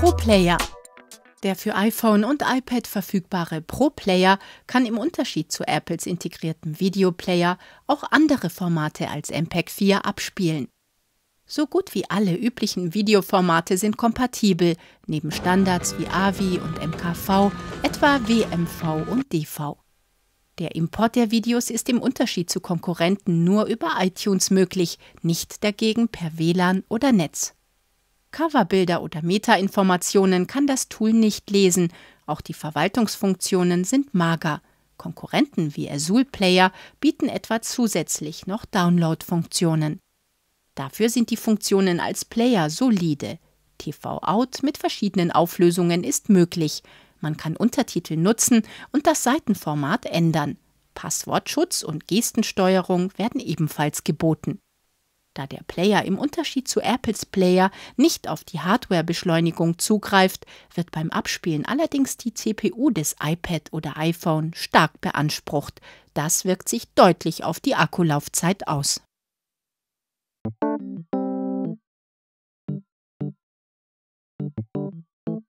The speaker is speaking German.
ProPlayer. Der für iPhone und iPad verfügbare ProPlayer kann im Unterschied zu Apples integriertem Videoplayer auch andere Formate als MPEG 4 abspielen. So gut wie alle üblichen Videoformate sind kompatibel, neben Standards wie AVI und MKV, etwa WMV und DV. Der Import der Videos ist im Unterschied zu Konkurrenten nur über iTunes möglich, nicht dagegen per WLAN oder Netz. Coverbilder oder Metainformationen kann das Tool nicht lesen, auch die Verwaltungsfunktionen sind mager. Konkurrenten wie Azul Player bieten etwa zusätzlich noch Download-Funktionen. Dafür sind die Funktionen als Player solide. TV Out mit verschiedenen Auflösungen ist möglich, man kann Untertitel nutzen und das Seitenformat ändern. Passwortschutz und Gestensteuerung werden ebenfalls geboten. Da der Player im Unterschied zu Apples Player nicht auf die Hardwarebeschleunigung zugreift, wird beim Abspielen allerdings die CPU des iPad oder iPhone stark beansprucht. Das wirkt sich deutlich auf die Akkulaufzeit aus